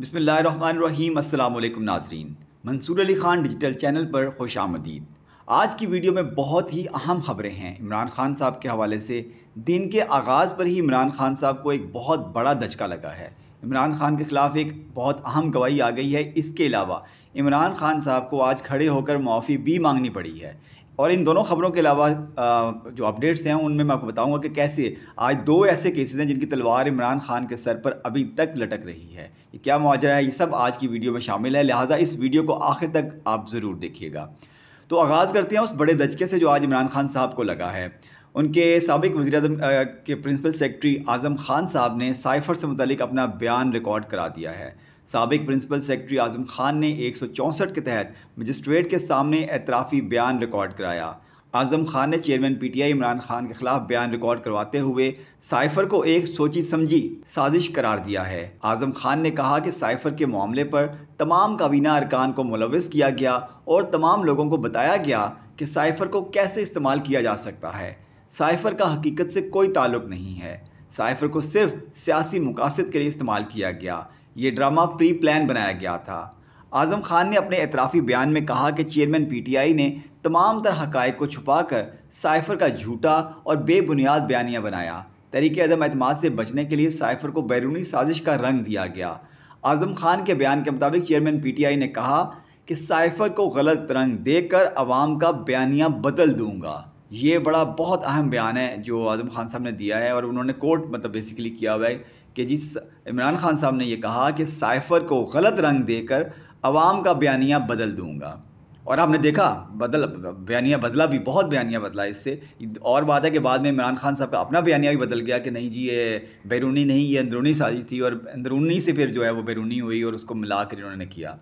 बसमीम अल्लाम नाजरीन मंसूर अली ख़ान डिजिटल चैनल पर खुश आमदीद आज की वीडियो में बहुत ही अहम ख़बरें हैं इमरान खान साहब के हवाले से दिन के आगाज़ पर ही इमरान खान साहब को एक बहुत बड़ा धचका लगा है इमरान खान के ख़िलाफ़ एक बहुत अहम गवाही आ गई है इसके अलावा इमरान खान साहब को आज खड़े होकर मुआफ़ी भी मांगनी पड़ी है और इन दोनों खबरों के अलावा जो अपडेट्स हैं उनमें मैं आपको बताऊंगा कि कैसे आज दो ऐसे केसेस हैं जिनकी तलवार इमरान खान के सर पर अभी तक लटक रही है ये क्या मुआजरा है ये सब आज की वीडियो में शामिल है लिहाजा इस वीडियो को आखिर तक आप ज़रूर देखिएगा तो आगाज़ करते हैं उस बड़े दचके से जो आज इमरान खान साहब को लगा है उनके सबक वजी के प्रिंसिपल सेक्रेटरी आज़म खान साहब ने साइफर से मुतलिक अपना बयान रिकॉर्ड करा दिया है सबक प्रिंसिपल सेक्रेटरी आजम खान ने एक के तहत मजिस्ट्रेट के सामने एतराफ़ी बयान रिकॉर्ड कराया आजम खान ने चेयरमैन पीटीआई इमरान खान के खिलाफ बयान रिकॉर्ड करवाते हुए साइफर को एक सोची समझी साजिश करार दिया है आजम खान ने कहा कि साइफर के मामले पर तमाम काबीना अरकान को मुलविस किया गया और तमाम लोगों को बताया गया कि साइफर को कैसे इस्तेमाल किया जा सकता है साइफर का हकीकत से कोई ताल्लुक नहीं है साइफर को सिर्फ सियासी मकासद के लिए इस्तेमाल किया गया ये ड्रामा प्री प्लान बनाया गया था आज़म खान ने अपने एतराफ़ी बयान में कहा कि चेयरमैन पीटीआई ने तमाम तरह हकायक को छुपाकर साइफर का झूठा और बेबुनियाद बयानिया बनाया तरीके अदम अतमाद से बचने के लिए साइफर को बैरूनी साजिश का रंग दिया गया आज़म खान के बयान के मुताबिक चेयरमैन पीटीआई ने कहा कि साइफर को गलत रंग देकर अवाम का बयानिया बदल दूंगा ये बड़ा बहुत अहम बयान है जो आजम खान साहब ने दिया है और उन्होंने कोर्ट मतलब बेसिकली किया हुआ है कि जिस इमरान खान साहब ने यह कहा कि साइफ़र को गलत रंग देकर आवाम का बयानिया बदल दूंगा और आपने देखा बदल बयानिया बदला भी बहुत बयानिया बदला इससे और बात है कि बाद में इमरान खान साहब का अपना बयानिया भी बदल गया कि नहीं जी ये बैरूनी नहीं ये अंदरूनी साजिश थी और अंदरूनी से फिर जो है वो बैरूनी हुई और उसको मिला कर इन्होंने किया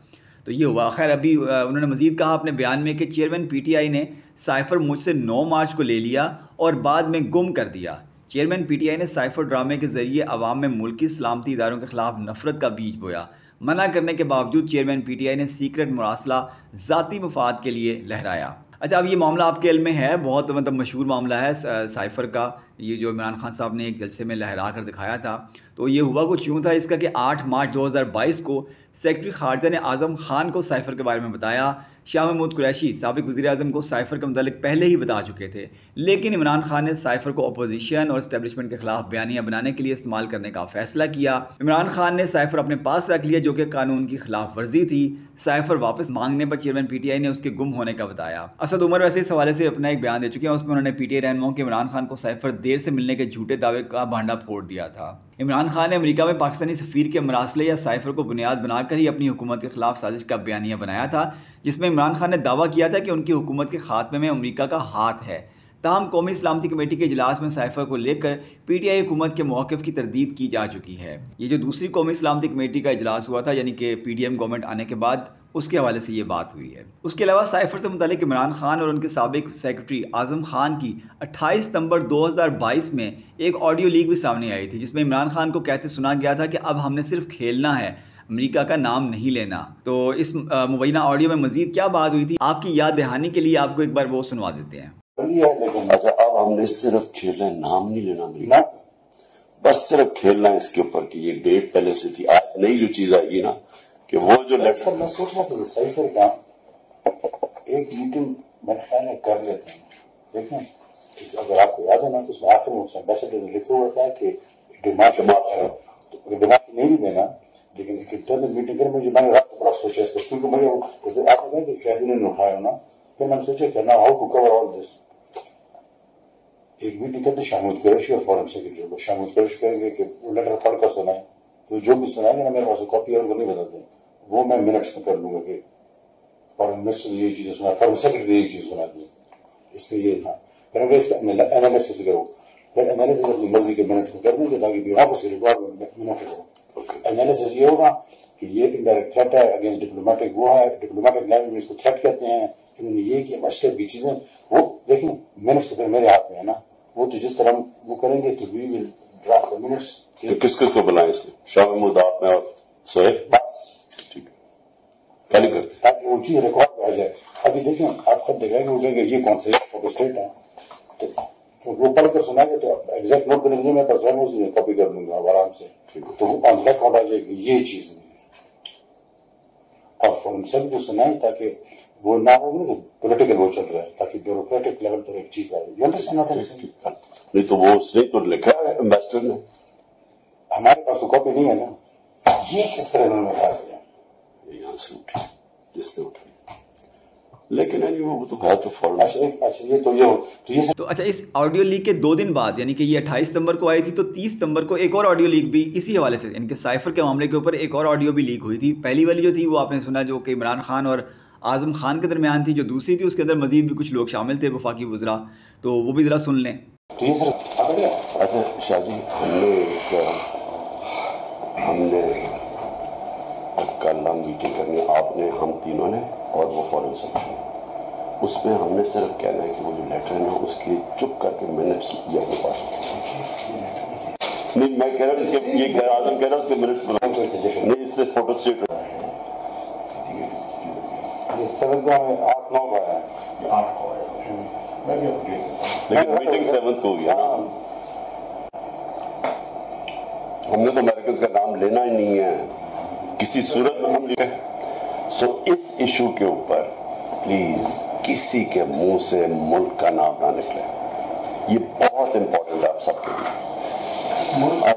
तो ये हुआ खैर अभी उन्होंने मजीद कहा अपने बयान में कि चेयरमैन पीटीआई ने साइफ़र मुझसे 9 मार्च को ले लिया और बाद में गुम कर दिया चेयरमैन पीटीआई ने साइफ़र ड्रामे के ज़रिए अवाम में मुल्की सलामती इदारों के ख़िलाफ़ नफरत का बीज बोया मना करने के बावजूद चेयरमैन आई ने सीक्रेट मुरासला ज़ाती मफाद के लिए लहराया अच्छा अब ये मामला आपके इल में है बहुत मतलब मशहूर मामला है साइफ़र का ये जो इमरान खान साहब ने एक जलसे में लहरा कर दिखाया था तो ये हुआ कुछ यूँ था इसका कि 8 मार्च 2022 को सेक्रेटरी खारजा ने आज़म खान को साइफर के बारे में बताया शाह महमूद कुरैशी सबक वजी अजम को साइफर के मतलब पहले ही बता चुके थे लेकिन इमरान खान ने साइफर को अपोजिशन और इस्टेबलिशमेंट के खिलाफ बयानियाँ बनाने के लिए इस्तेमाल करने का फैसला किया इमरान खान ने साइफर अपने पास रख लिया जो कि कानून की खिलाफ वर्जी थी साइफर वापस मांगने पर चेयरमैन पीटीआई ने उसके गुम होने का बताया असद उमर वैसे इस हवाले से अपना एक बयान दे चुके हैं उसमें उन्होंने पीटीआई रहनमो के इमरान खान को साइफर देर से मिलने के झूठे दावे का भांडा फोड़ दिया था इमरान खान ने अमरीका में पाकिस्तानी सफीर के मरासले या साइफर को बुनियाद बनाकर ही अपनी हुकूमत के खिलाफ साजिश का बयानिया बनाया था जिसमें इमरान खान ने दावा किया था कि उनकी हुकूमत के खात्मे में अमरीका का हाथ है तहम कौमी सलामती कमेटी के इजलास में साइफर को लेकर पी टी आई हुकूमत के मौक़ की तरदीद की जा चुकी है ये जो दूसरी कौमी सलामती कमेटी का अजलास हुआ था यानी कि पी डी एम गवर्नमेंट आने के बाद उसके हवाले से ये बात हुई है उसके अलावा साइफर से मुतल इमरान खान और उनके सबक सेक्रेटरी आजम खान की 28 सितंबर 2022 में एक ऑडियो लीक भी सामने आई थी जिसमें इमरान खान को कहते सुना गया था कि अब हमने सिर्फ खेलना है अमेरिका का नाम नहीं लेना तो इस मुबैना ऑडियो में मजीद क्या बात हुई थी आपकी याद दहानी के लिए आपको एक बार वो सुनवा देते हैं अब हमने सिर्फ खेलना नाम नहीं लेना अमरीका बस सिर्फ खेलना है इसके ऊपर की ये डेट पहले से थी आज नई जो चीज आएगी ना कि वो जो लेफ्ट मैं सोच रहा था सही फिर काम एक मीटिंग मेरे ख्याल में कर लेते हैं देखें अगर आपको याद है ना तो आखिर में एम्बेसडर ने लिखा हुआ था कि डिमांड तो मीटिंग में जो मैंने रात को बड़ा सोचा इसको क्योंकि मुझे आपने कहा कि शायद इन्होंने उठाया ना फिर मैंने सोचा कि ना how to cover all this एक मीटिंग करते शामिल कुरैशी और फॉरन सेक्रेटरी को शामिल कुरैशी करेंगे कि लेटर पढ़ कर सुनाए तो जो भी सुनाएंगे ना मेरे पास कॉपी और वो नहीं बताते वो मैं मिनट्स में कर लूंगा कि फॉरन मिनिस्टर ने ये चीजें सुना फॉरन सेक्रेटरी ने ये चीज सुना दी इसमें ये था फिर अगर इसका एनालिसिस करो फिर एनालिसिस अपनी मर्जी के मिनट्स में कर देंगे ताकि ऑफिस के रिकॉर्ड में मिनट हो एनालिसिस ये होगा कि ये इनडायरेक्ट थ्रेट है अगेंस्ट डिप्लोमेटिक वो है डिप्लोमेटिक लैंग्वेज में इसको थ्रेट कहते हैं इन्होंने ये कि मशरब की चीजें वो देखें मिनट्स तो फिर मेरे हाथ में है ना वो तो जिस तरह हम वो करेंगे तो वी विल ड्राफ्ट मिनट्स तो किस किस को बनाए इसमें शाह महमूद आप में और सोहेब बस ठीक है पहले करते ताकि वो चीज रिकॉर्ड आ जाए अभी देखें आप खुद देखेंगे उठेंगे ये कौन से स्टेट है तो, तो वो पढ़कर सुनाएंगे तो एग्जैक्ट नोट करेंगे मैं पर तो कॉपी कर लूंगा आराम से तो ऑन रिकॉर्ड आ जाएगी ये चीज में उन सबको सुनाए ताकि वो ना हो ना पोलिटिकल वो चल रहा है ताकि ब्यूरोक्रेटिक लेवल पर एक चीज आए यू नहीं तो वो उसने तो लिखा है एम्बेसडर ने हमारे पास तो कॉपी नहीं है ना ये किस तरह उन्होंने उठा दिया यहां से उठा जिसने उठाया लेकिन वो तो बात तो फॉरन तो ये तो ये तो, तो अच्छा इस ऑडियो लीक के दो दिन बाद यानी कि ये 28 सितंबर को आई थी तो 30 सितंबर को एक और ऑडियो लीक भी इसी हवाले से यानी कि साइफर के मामले के ऊपर एक और ऑडियो भी लीक हुई थी पहली वाली जो थी वो आपने सुना जो कि इमरान खान और आज़म खान के दरमियान थी जो दूसरी थी उसके अंदर मजीद भी कुछ लोग शामिल थे वफाकी गुजरा तो वो भी ज़रा सुन लें तो अच्छा आपने हम तीनों ने और वो फॉरन समझिए उस पर हमने सिर्फ कहना है कि वो जो लेटर है ना उसके चुप करके मिनट्स ये अपने पास नहीं मैं कह रहा हूँ इसके ये कह रहा आजम कह रहा उसके मिनट्स बनाऊँ नहीं इसलिए फोटो स्टेट आठ नौ आठ लेकिन मीटिंग सेवंथ को हुई है ना हाँ। हमने तो अमेरिकन का नाम लेना ही नहीं है किसी सूरत में हम लिखा सो इस इशू के ऊपर प्लीज किसी के मुंह से मुल्क का नाम ना निकले ये बहुत इंपॉर्टेंट है आप सबके लिए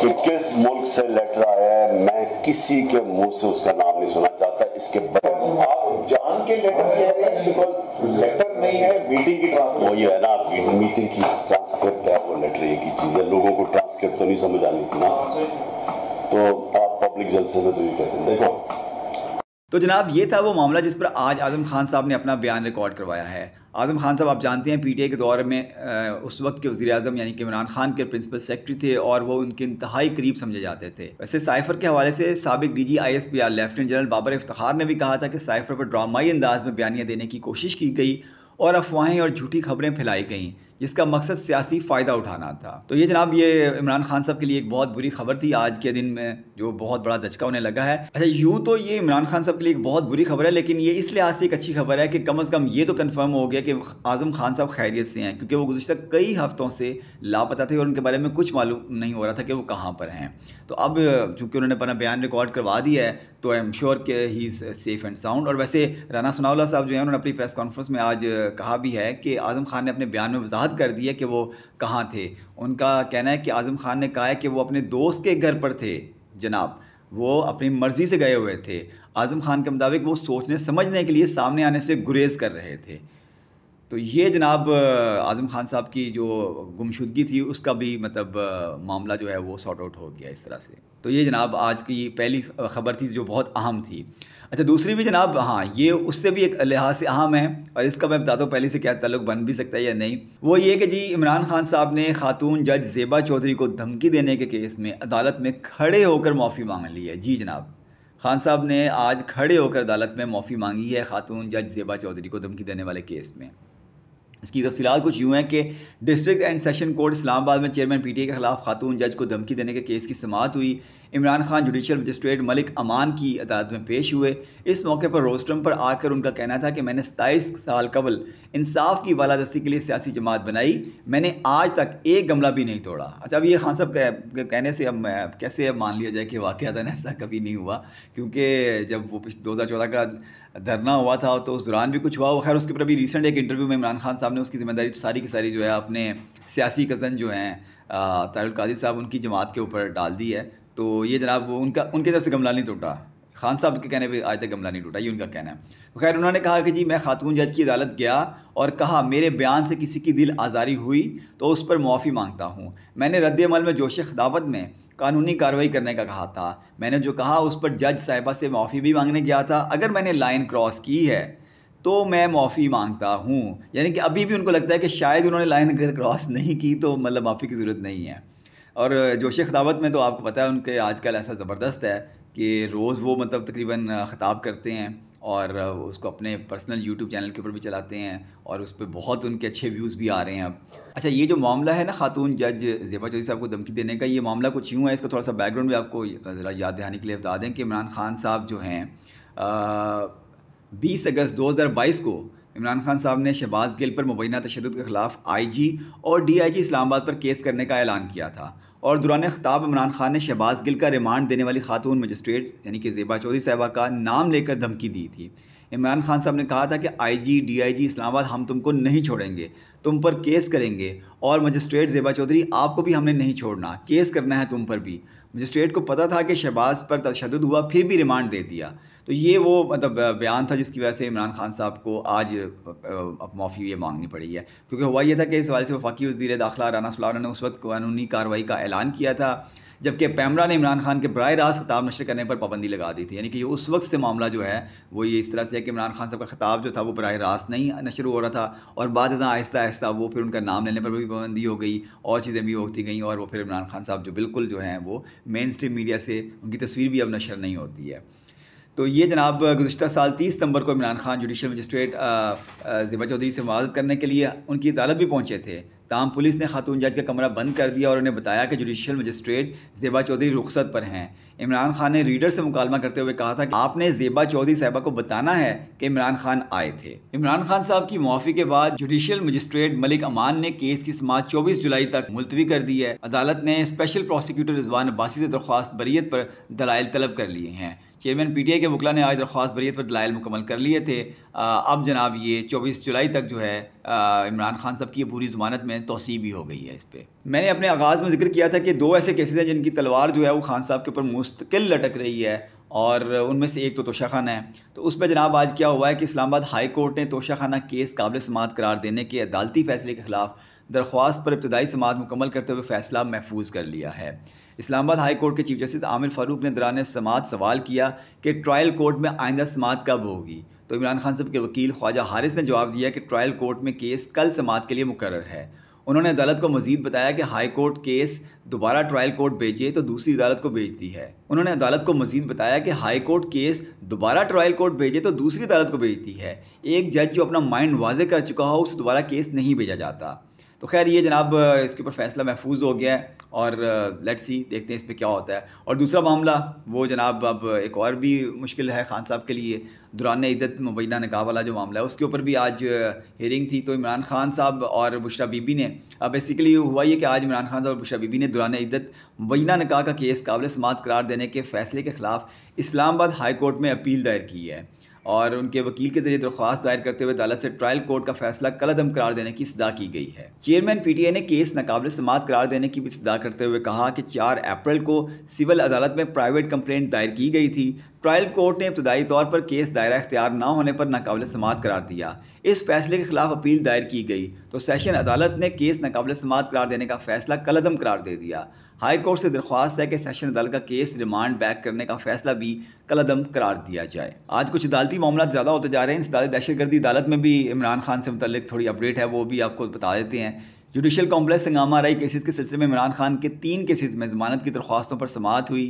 कि किस मुल्क से लेटर आया है मैं किसी के मुंह से उसका नाम नहीं सुना चाहता इसके बड़े आप जान के लेटर कह रहे हैं बिकॉज लेटर नहीं है मीटिंग की ट्रांसक्रिप्ट वही है ना मीटिंग की ट्रांसक्रिप्ट है वो लेटर एक ही चीज है लोगों को ट्रांसक्रिप्ट तो नहीं समझ आनी थी ना तो आप पब्लिक जलसे में तो ये कहते हैं देखो तो जनाब ये था वो मामला जिस पर आज आज़म खान साहब ने अपना बयान रिकॉर्ड करवाया है आज़म खान साहब आप जानते हैं पीटीए के दौर में आ, उस वक्त के वजी अजम यानी कि इमरान खान के प्रिंसिपल सेक्रेटरी थे और वो उनके इंतहाई करीब समझे जाते थे वैसे साइफर के हवाले से सबक D G I S P R lieutenant general Babar Iftikhar ने भी कहा था कि साइफर पर ड्रामाई अंदाज में बयानियाँ देने की कोशिश की गई और अफवाहें और झूठी खबरें फैलाई गईं जिसका मकसद सियासी फ़ायदा उठाना था तो ये जनाब ये इमरान खान साहब के लिए एक बहुत बुरी खबर थी आज के दिन में जो बहुत बड़ा धचका उन्हें लगा है अच्छा यूँ तो ये इमरान खान साहब के लिए एक बहुत बुरी खबर है लेकिन ये इस लिहाज से एक अच्छी खबर है कि कम अज़ कम ये तो कन्फर्म हो गया कि आज़म खान साहब खैरियत से हैं क्योंकि वो गुजशत कई हफ़्तों से लापता थे और उनके बारे में कुछ मालूम नहीं हो रहा था कि वो कहाँ पर हैं तो अब चूँकि उन्होंने अपना बयान रिकॉर्ड करवा दिया है तो आई एम श्योर के he is safe and sound और वैसे राना सनाउल्ला साहब जो है उन्होंने अपनी प्रेस कॉन्फ्रेंस में आज कहा भी है कि आज़म खान ने अपने बयान में वजाहत याद कर दिया कि वो कहाँ थे उनका कहना है कि आज़म खान ने कहा है कि वो अपने दोस्त के घर पर थे जनाब वो अपनी मर्ज़ी से गए हुए थे आज़म खान के मुताबिक वो सोचने समझने के लिए सामने आने से गुरेज कर रहे थे तो ये जनाब आज़म खान साहब की जो गुमशुदगी थी उसका भी मतलब मामला जो है वो सॉर्ट आउट हो गया इस तरह से तो ये जनाब आज की पहली ख़बर थी जो बहुत अहम थी अच्छा दूसरी भी जनाब हाँ ये उससे भी एक लिहाज से अहम है और इसका मैं बताता हूँ पहले से क्या तल्लक बन भी सकता है या नहीं वो ये कि जी इमरान खान साहब ने खातून जज जेबा चौधरी को धमकी देने के केस में अदालत में खड़े होकर माफ़ी मांग ली है जी जनाब खान साहब ने आज खड़े होकर अदालत में माफ़ी मांगी है खातून जज जेबा चौधरी को धमकी देने वाले केस में इसकी तफसीत कुछ यूँ हैं कि district and session court Islamabad में चेयरमैन पी टी ए के खिलाफ खातून जज को धमकी देने के केस की समात हुई इमरान खान जुडिशल मजिस्ट्रेट मलिक अमान की अदालत में पेश हुए इस मौके पर रोस्टम पर आकर उनका कहना था कि मैंने सताईस साल कबल इंसाफ की बालादस्ती के लिए सियासी जमात बनाई मैंने आज तक एक गमला भी नहीं तोड़ा अच्छा अब ये खान साहब कह, कहने से अब कैसे अब मान लिया जाए कि वाक़ ऐसा कभी नहीं हुआ क्योंकि जब वो दो हज़ार चौदह का धरना हुआ था तो उस दौरान भी कुछ हुआ वो खैर उसके ऊपर अभी रिसेंट एक इंटरव्यू में इमरान खान साहब ने उसकी जिम्मेदारी सारी की सारी जो है अपने सियासी कज़न जो हैं तारुल साहब उनकी जमात के ऊपर डाल दी है तो ये जनाब उनका उनके तरफ से गमला नहीं टूटा खान साहब के कहने पे आज तक गमला नहीं टूटा ये उनका कहना है तो खैर उन्होंने कहा कि जी मैं खातून जज की अदालत गया और कहा मेरे बयान से किसी की दिल आज़ारी हुई तो उस पर मुआफ़ी मांगता हूँ मैंने रद्द अमल में जोश खदावत में कानूनी कार्रवाई करने का कहा था मैंने जो कहा उस पर जज साहिबा से मुआफ़ी भी मांगने गया था अगर मैंने लाइन क्रॉस की है तो मैं माफ़ी मांगता हूँ यानी कि अभी भी उनको लगता है कि शायद उन्होंने लाइन अगर क्रॉस नहीं की तो मतलब माफ़ी की ज़रूरत नहीं है और जोश खदावत में तो आपको पता है उनके आजकल ऐसा ज़बरदस्त है कि रोज़ वो मतलब तकरीबन ख़ताब करते हैं और उसको अपने पर्सनल यूट्यूब चैनल के ऊपर भी चलाते हैं और उस पर बहुत उनके अच्छे व्यूज़ भी आ रहे हैं अब अच्छा ये जो मामला है ना खातून जज जेबा चौधरी साहब को धमकी देने का ये मामला कुछ यूँ है इसका थोड़ा सा बैकग्राउंड भी आपको ज़रा याद दहानी के लिए बता दें कि इमरान खान साहब जो हैं बीस अगस्त बाईस को इमरान खान साहब ने शहबाज गिल पर मुबैना तशद के ख़िलाफ़ आई जी और डी आई जी इस्लामाबाद पर केस करने का ऐलान किया था और दौरान खिताब इमरान खान ने शहबाज गिल का रिमांड देने वाली खातून मजिस्ट्रेट यानी कि जेबा चौधरी साहबा का नाम लेकर धमकी दी थी इमरान खान साहब ने कहा था कि आईजी डीआईजी इस्लामाबाद हम तुमको नहीं छोड़ेंगे तुम पर केस करेंगे और मजिस्ट्रेट जेबा चौधरी आपको भी हमने नहीं छोड़ना केस करना है तुम पर भी मजिस्ट्रेट को पता था कि शहबाज पर तशद हुआ फिर भी रिमांड दे दिया तो ये वो मतलब बयान था जिसकी वजह से इमरान खान साहब को आज अब माफ़ी ये मांगनी पड़ी है क्योंकि हुआ यह था कि इस वाले से वफाकी वजीर दाखिला राना सलाना ने उस वक्त कानूनी कार्रवाई का ऐलान किया था जबकि पैमरा ने इमरान खान के बर रास्त खिताब नशर करने पर पाबंदी लगा दी थी यानी कि उस वक्त से मामला जो है वो ये इस तरह से है कि इमरान खान साहब का खिताब जो था वो बर रास्त नहीं नशर हो रहा था और बाद आहिस्ता आहिस्ता वो फिर उनका नाम लेने पर भी पाबंदी हो गई और चीज़ें भी होती गई और वो फिर इमरान खान साहब जो बिल्कुल जो हैं वो मेन स्ट्रीम मीडिया से उनकी तस्वीर भी अब नशर नहीं होती है तो ये जनाब गुजत साल तीस सितंबर को इमरान खान जुडिशल मजिस्ट्रेट ज़िबा चौधरी से मदद करने के लिए उनकी अदालत भी पहुँचे थे ताम पुलिस ने खातून जज का कमरा बंद कर दिया और उन्हें बताया कि जुडिशल मजिस्ट्रेट जेबा चौधरी रुखसत पर हैं इमरान खान ने रीडर से मुकालमा करते हुए कहा था कि आपने जेबा चौधरी साहबा को बताना है कि इमरान खान आए थे इमरान खान साहब की मुआफ़ी के बाद जुडिशल मजिस्ट्रेट मलिक अमान ने केस की समाज चौबीस जुलाई तक मुलतवी कर दी है अदालत ने स्पेशल प्रोसिक्यूटर रिजवान अब्बासी से दरख्वास्त बरीत पर दलाइल तलब कर लिए हैं चेयरमैन पीटीआई के वकला ने आज दरख्वास्त बरीत पर दलाइल मुकम्मल कर लिए थे अब जनाब ये चौबीस जुलाई तक जो है इमरान खान साहब की पूरी ज़मानत में तोसी भी हो गई है इस पर मैंने अपने आगाज़ में जिक्र किया था कि दो ऐसे केसेज हैं जिनकी तलवार जो है वो खान साहब के ऊपर मुस्तकिल लटक रही है और उनमें से एक तो तोशा खाना है तो उस पर जनाब आज क्या हुआ है कि इस्लामाबाद हाई कोर्ट ने तोशा खाना केस काबिल समात करार देने के अदालती फ़ैसले के ख़िलाफ़ दरख्वास्त पर इब्तदाई समात मुकम्मल करते हुए फ़ैसला महफूज कर लिया है इस्लामाबाद हाई कोर्ट के चीफ जस्टिस आमिर फारूक ने दरान समात सवाल किया कि ट्रायल कोर्ट में आइंदा समात कब होगी तो इमरान खान साहब के वकील ख्वाजा हारिस ने जवाब दिया कि ट्रायल कोर्ट में केस कल समात के लिए मुकर है उन्होंने अदालत को मजीद बताया कि हाई कोर्ट केस दोबारा ट्रायल कोर्ट भेजे तो दूसरी अदालत को भेज दी है उन्होंने अदालत को मजीद बताया कि हाई कोर्ट केस दोबारा ट्रायल कोर्ट भेजे तो दूसरी अदालत को भेज दी है एक जज जो अपना माइंड वाजे कर चुका हो उसे दोबारा केस नहीं भेजा जाता तो खैर ये जनाब इसके ऊपर फैसला महफूज हो गया है और लेट्स सी देखते हैं इस पर क्या होता है और दूसरा मामला वो जनाब अब एक और भी मुश्किल है खान साहब के लिए दुरान इद्दत मुबैना निका वाला जो मामला है उसके ऊपर भी आज हेयरिंग थी तो इमरान खान साहब और बुशरा बीबी ने अब बेसिकली हुआ ये कि आज इमरान खान साहब और बुशरा बीबी ने दुरान इद्दत मुबैना निका का केस काबिल समात करार देने के फैसले के ख़िलाफ़ इस्लामाबाद हाई कोर्ट में अपील दायर की है और उनके वकील के जरिए दरख्वास्त दायर करते हुए अदालत से ट्रायल कोर्ट का फैसला कलदम करार देने की सदा की गई है चेयरमैन पीटीए ने केस नाकबले समात करार देने की भी सदा करते हुए कहा कि चार अप्रैल को सिविल अदालत में प्राइवेट कंप्लेंट दायर की गई थी ट्रायल कोर्ट ने इब्तदाई तौर पर केस दायरा इख्तियार न होने पर नाकबिल समात करार दिया इस फैसले के खिलाफ अपील दायर की गई तो सेशन अदालत ने केस नाकबले समात करार देने का फैसला कलदम करार दे दिया हाई कोर्ट से दरख्वास्त है कि सेशन अदालत का केस रिमांड बैक करने का फैसला भी कलदम करार दिया जाए आज कुछ अदालती मामला ज़्यादा होते जा रहे हैं इस अदालत दहशतगर्दी अदालत में भी इमरान खान से मुतल थोड़ी अपडेट है वो भी आपको बता देते हैं जुडिशल कॉम्प्लेक्स हंगामा रही केसेस के सिलसिले में इमरान खान के तीन केसेस में जमानत की दरख्वास्तों पर समात हुई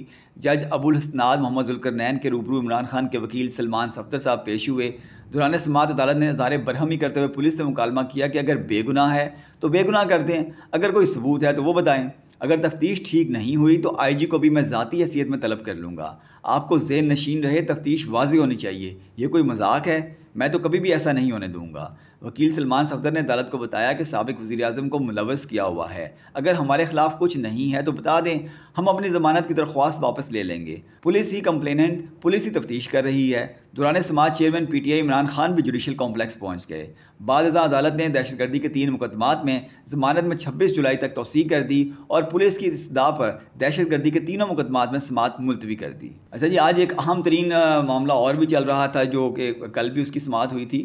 जज अबुल हसनाद मोहम्मद जुलकर नैन के रूबरू इमरान खान के वकील सलमान सफ्तर साहब पेश हुए दौरान समात अदालत ने इजहार बरहमी करते हुए पुलिस से मुकालमा किया कि अगर बेगुनाह है तो बेगुनाह कर दें अगर कोई सबूत है तो वो बताएं अगर तफ्तीश ठीक नहीं हुई तो आईजी को भी मैं ज़ाती हैसियत में तलब कर लूँगा आपको जेन नशीन रहे तफ्तीश वाजी होनी चाहिए यह कोई मजाक है मैं तो कभी भी ऐसा नहीं होने दूँगा वकील सलमान सफदर ने अदालत को बताया कि सबक वज़ी अजम को मुलवस किया हुआ है अगर हमारे खिलाफ कुछ नहीं है तो बता दें हम अपनी ज़मानत की दरख्वास्त वापस ले लेंगे पुलिस ही कंप्लेनेंट पुलिस ही तफ्तीश कर रही है दौरान समाज chairman P T I Imran Khan भी जुडिशल कॉम्प्लेक्स पहुँच गए बाद अदालत ने दहशतगर्दी के तीन मुकदमात में जमानत में छब्बीस जुलाई तक तोसी कर दी और पुलिस की दा पर दहशतगर्दी के तीनों मुकदमात में समात मुलतवी कर दी अच्छा जी आज एक अहम तरीन मामला और भी चल रहा था जो कि कल भी उसकी समात हुई थी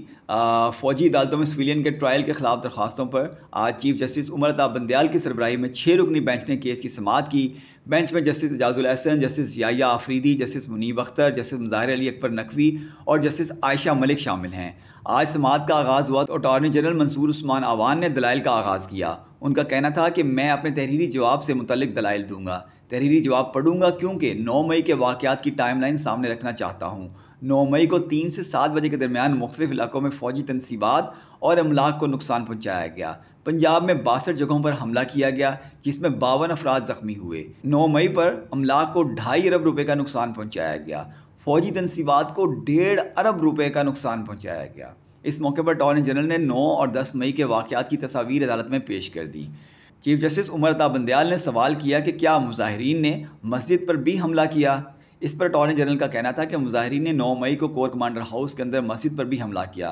फौजी अदालत दम तो सिविलियन के ट्रायल के खिलाफ दरखास्तों पर आज चीफ जस्टिस उमर अताब बंदयाल की सरबराही में छः रुकनी बेंच ने केस की समात की बेंच में justice Ijazul Ahsan justice Yahya Afridi justice Munib Akhtar justice Mazahar Ali Akbar Naqvi और जस्टिस आयशा मलिक शामिल हैं आज समात का आगाज़ हुआ तो अटॉर्नी जनरल मंसूर उस्मान आवान ने दलाइल का आगाज़ किया उनका कहना था कि मैं अपने तहरीरी जवाब से मुतलिक दलाइल दूंगा तहरीरी जवाब पढ़ूंगा क्योंकि 9 मई के वाकयात की टाइमलाइन सामने रखना चाहता हूं नौ मई को तीन से सात बजे के दरमियान मुख्तफ इलाकों में फ़ौजी तनसीबात और अमलाक को नुकसान पहुँचाया गया पंजाब में बासठ जगहों पर हमला किया गया जिसमें बावन अफराद ज़ख्मी हुए नौ मई पर अमलाक को ढाई अरब रुपये का नुकसान पहुँचाया गया फ़ौजी तनसीबात को डेढ़ अरब रुपये का नुकसान पहुँचाया गया इस मौके पर अटॉर्नी जनरल ने नौ और दस मई के वाक़ात की तस्वीर अदालत में पेश कर दी चीफ जस्टिस उमर बंदयाल ने सवाल किया कि क्या मुजाहरीन ने मस्जिद पर भी हमला किया इस पर अटॉर्नी जनरल का कहना था कि मुजाहरीन ने 9 मई को कोर कमांडर हाउस के अंदर मस्जिद पर भी हमला किया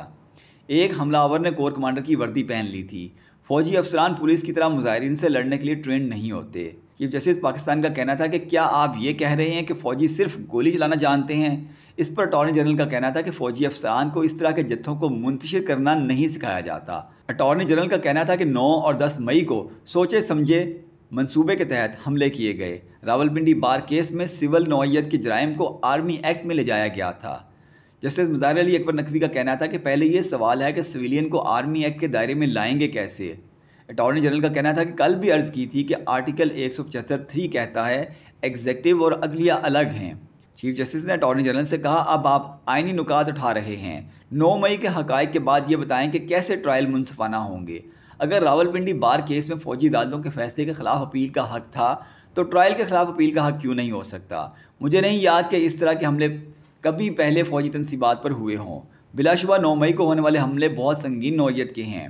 एक हमलावर ने कोर कमांडर की वर्दी पहन ली थी फौजी अफसरान पुलिस की तरह मुजाहरीन से लड़ने के लिए ट्रेंड नहीं होते चीफ जस्टिस पाकिस्तान का कहना था कि क्या आप ये कह रहे हैं कि फ़ौजी सिर्फ गोली चलाना जानते हैं इस पर अटॉर्नी जनरल का कहना था कि फ़ौजी अफसरान को इस तरह के जत्थों को मुंतशिर करना नहीं सिखाया जाता अटॉर्नी जनरल का कहना था कि 9 और 10 मई को सोचे समझे मंसूबे के तहत हमले किए गए रावलपिंडी बार केस में सिविल नौीयत के जराइम को आर्मी एक्ट में ले जाया गया था जस्टिस मज़ार अली अकबर नकवी का कहना था कि पहले ये सवाल है कि सिविलियन को आर्मी एक्ट के दायरे में लाएंगे कैसे अटॉर्नी जनरल का कहना था कि कल भी अर्ज़ की थी कि आर्टिकल एक सौ पचहत्तर थ्री कहता है एग्जेक्टिव और अदलिया अलग हैं चीफ जस्टिस ने अटॉर्नी जनरल से कहा अब आप आइनी नुकात उठा रहे हैं नौ मई के हक़ के बाद ये बताएं कि कैसे ट्रायल मुनफाना होंगे अगर रावलपिंडी बार केस में फौजी अदालतों के फैसले के खिलाफ अपील का हक था तो ट्रायल के खिलाफ अपील का हक क्यों नहीं हो सकता मुझे नहीं याद कि इस तरह के हमले कभी पहले फौजी तनसीबात पर हुए हों बिलाशुबा नौ मई को होने वाले हमले बहुत संगीन नौीयत के हैं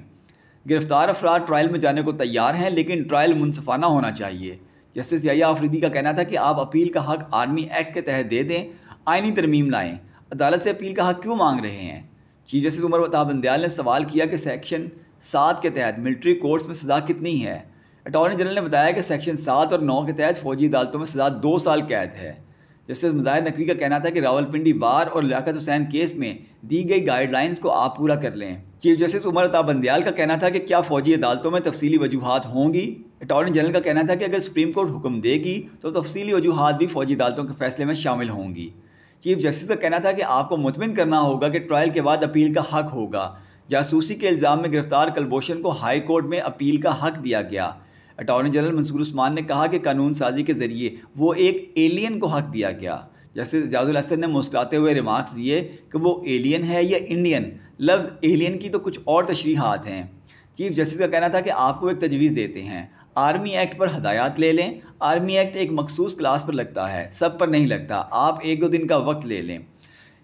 गिरफ्तार अफराद ट्रायल में जाने को तैयार हैं लेकिन ट्रायल मुनफाना होना चाहिए जस्टिस या आफरीदी का कहना था कि आप अपील का हक आर्मी एक्ट के तहत दे दें आइनी तरमीम लाएं अदालत से अपील का हक क्यों मांग रहे हैं चीफ जस्टिस उमर बता ने सवाल किया कि सेक्शन सात के तहत मिलिट्री कोर्ट्स में सज़ा कितनी है अटॉर्नी जनरल ने बताया कि सेक्शन सात और नौ के तहत फौजी अदालतों में सज़ा दो साल कैद है जस्टिस मुजाहिर नकवी का कहना था कि रावलपिंडी बार और लियात हुसैन केस में दी गई गाइडलाइंस को आप पूरा कर लें चीफ जस्टिस उमर अता बंदयाल का कहना था कि क्या फ़ौजी अदालतों में तफसीली वजूहत होंगी अटॉर्नी जनरल का कहना था कि अगर सुप्रीम कोर्ट हुक्म देगी तो तफसीली वजूहत भी फ़ौजी अदालतों के फैसले में शामिल होंगी चीफ जस्टिस का कहना था कि आपको मुतमिन करना होगा कि ट्रायल के बाद अपील का हक होगा जासूसी के इल्ज़ाम में गिरफ्तार कलभूषण को हाई कोर्ट में अपील का हक दिया गया अटॉर्नी जनरल मंसूर उस्मान ने कहा कि कानून साजी के ज़रिए वो एक एलियन को हक दिया गया जैसे जाजुल हसन ने मुस्कुराते हुए रिमार्क्स दिए कि वो एलियन है या इंडियन लफ्ज़ एलियन की तो कुछ और तशरीहत हैं चीफ जस्टिस का कहना था कि आपको एक तजवीज़ देते हैं आर्मी एक्ट पर हदायत ले लें आर्मी एक्ट एक मखसूस क्लास पर लगता है सब पर नहीं लगता आप एक दो दिन का वक्त ले लें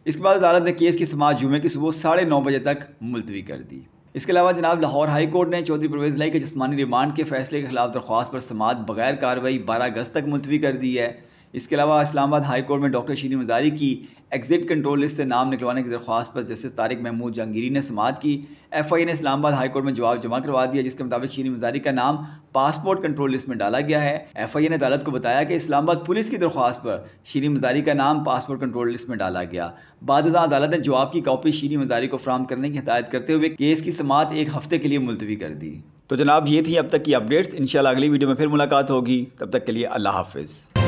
इसके बाद अदालत ने केस की समाज जुमे की सुबह साढ़े नौ बजे तक मुलतवी कर दी इसके अलावा जनाब लाहौर हाई कोर्ट ने चौधरी परवेज लाई के जिसमानी रिमांड के फैसले के खिलाफ दरख्वास्त पर समाज बगैर कार्रवाई बारह अगस्त तक मुलतवी कर दी है इसके अलावा इस्लामाबाद हाई कोर्ट में डॉक्टर शीरी मजारी की एग्जिट कंट्रोल लिस्ट से नाम निकलवाने की दरख्वास्त पर जस्टिस तारिक महमूद जहांगीरी ने समात की एफ आई ने इस्लामाबाद हाई कोर्ट में जवाब जमा करवा दिया जिसके मुताबिक शीरी मजारी का नाम पासपोर्ट कंट्रोल लिस्ट में डाला गया है एफ आई ने अदालत को बताया कि इस्लामाबाद पुलिस की दरख्वास्त पर शीरी मजारी का नाम पासपोर्ट कंट्रोल लिस्ट में डाला गया बाद अदालत ने जवाब की कापी शीरी मजारी को फ्राहम करने की हदायत करते हुए केस की समात एक हफ्ते के लिए मुलतवी कर दी तो जनाब ये थी अब तक की अपडेट्स इंशाल्लाह अगली वीडियो में फिर मुलाकात होगी तब तक के लिए अल्लाह हाफिज़